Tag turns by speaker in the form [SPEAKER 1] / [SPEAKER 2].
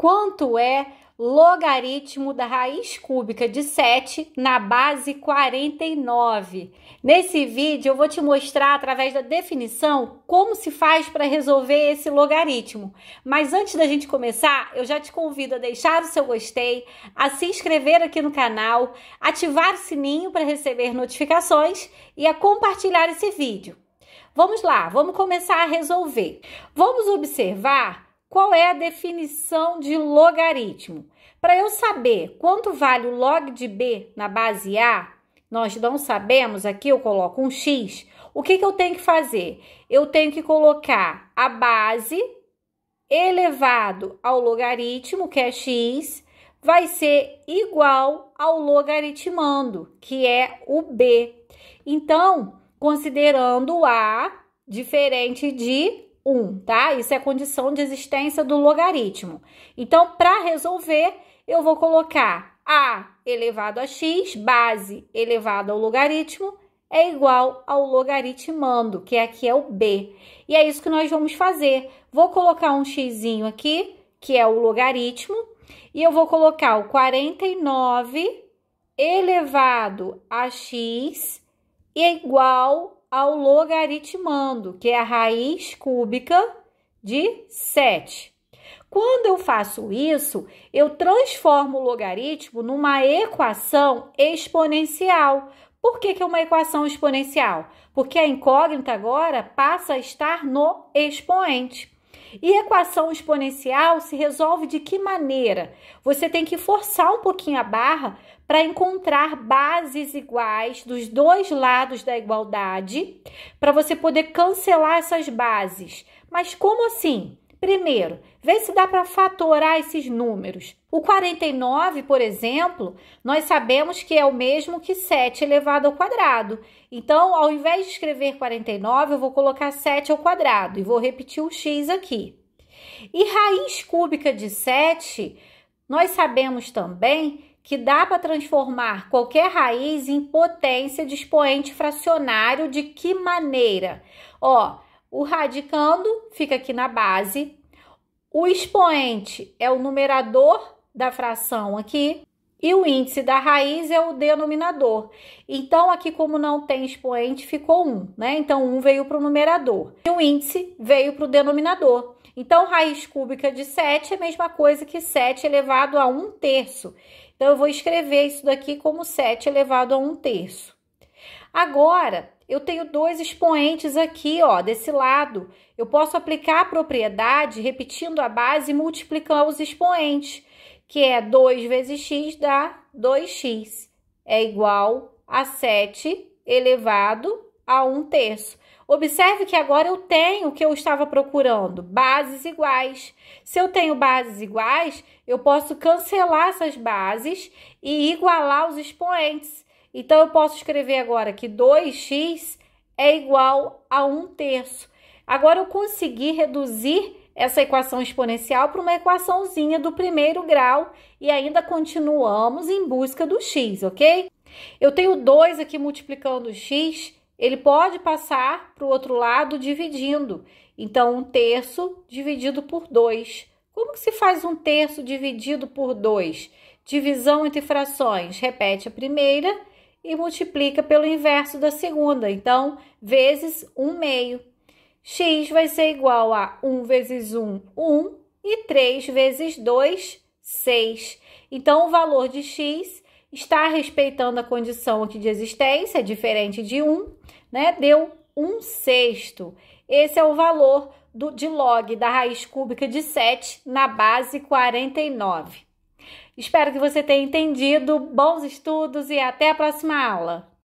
[SPEAKER 1] quanto é logaritmo da raiz cúbica de 7 na base 49. Nesse vídeo eu vou te mostrar através da definição como se faz para resolver esse logaritmo. Mas antes da gente começar, eu já te convido a deixar o seu gostei, a se inscrever aqui no canal, ativar o sininho para receber notificações e a compartilhar esse vídeo. Vamos lá, vamos começar a resolver. Vamos observar qual é a definição de logaritmo. Para eu saber quanto vale o log de B na base A, nós não sabemos, aqui eu coloco um x. O que, que eu tenho que fazer? Eu tenho que colocar a base elevado ao logaritmo, que é x, vai ser igual ao logaritmando, que é o b. Então, considerando a diferente de 1, tá? Isso é a condição de existência do logaritmo. Então, para resolver, eu vou colocar a elevado a x, base elevada ao logaritmo, é igual ao logaritmando, que aqui é o b. E é isso que nós vamos fazer. Vou colocar um xzinho aqui, que é o logaritmo, e eu vou colocar o 49 elevado a x é igual ao logaritmando, que é a raiz cúbica de 7. Quando eu faço isso, eu transformo o logaritmo numa equação exponencial. Por que, que é uma equação exponencial? Porque a incógnita agora passa a estar no expoente. E equação exponencial se resolve de que maneira? Você tem que forçar um pouquinho a barra para encontrar bases iguais dos dois lados da igualdade, para você poder cancelar essas bases. Mas como assim? Primeiro, vê se dá para fatorar esses números. O 49, por exemplo, nós sabemos que é o mesmo que 7 elevado ao quadrado. Então, ao invés de escrever 49, eu vou colocar 7 ao quadrado e vou repetir o x aqui. E raiz cúbica de 7, nós sabemos também que dá para transformar qualquer raiz em potência de expoente fracionário de que maneira? Ó, o radicando fica aqui na base, o expoente é o numerador da fração aqui e o índice da raiz é o denominador. Então, aqui, como não tem expoente, ficou 1, né? Então, 1 veio para o numerador e o índice veio para o denominador. Então, raiz cúbica de 7 é a mesma coisa que 7 elevado a 1 terço. Então, eu vou escrever isso daqui como 7 elevado a 1 terço. Agora, eu tenho dois expoentes aqui, ó, desse lado. Eu posso aplicar a propriedade repetindo a base e multiplicar os expoentes que é 2 vezes x dá 2x, é igual a 7 elevado a 1 terço. Observe que agora eu tenho o que eu estava procurando, bases iguais. Se eu tenho bases iguais, eu posso cancelar essas bases e igualar os expoentes. Então, eu posso escrever agora que 2x é igual a 1 terço. Agora, eu consegui reduzir essa equação exponencial para uma equaçãozinha do primeiro grau e ainda continuamos em busca do x, ok? Eu tenho 2 aqui multiplicando x, ele pode passar para o outro lado dividindo. Então, um terço dividido por 2. Como que se faz um terço dividido por 2? Divisão entre frações. Repete a primeira e multiplica pelo inverso da segunda. Então, vezes 1 um meio x vai ser igual a 1 vezes 1, 1 e 3 vezes 2, 6. Então, o valor de x está respeitando a condição aqui de existência, é diferente de 1, né? Deu 1 sexto. Esse é o valor do, de log da raiz cúbica de 7 na base 49. Espero que você tenha entendido. Bons estudos e até a próxima aula!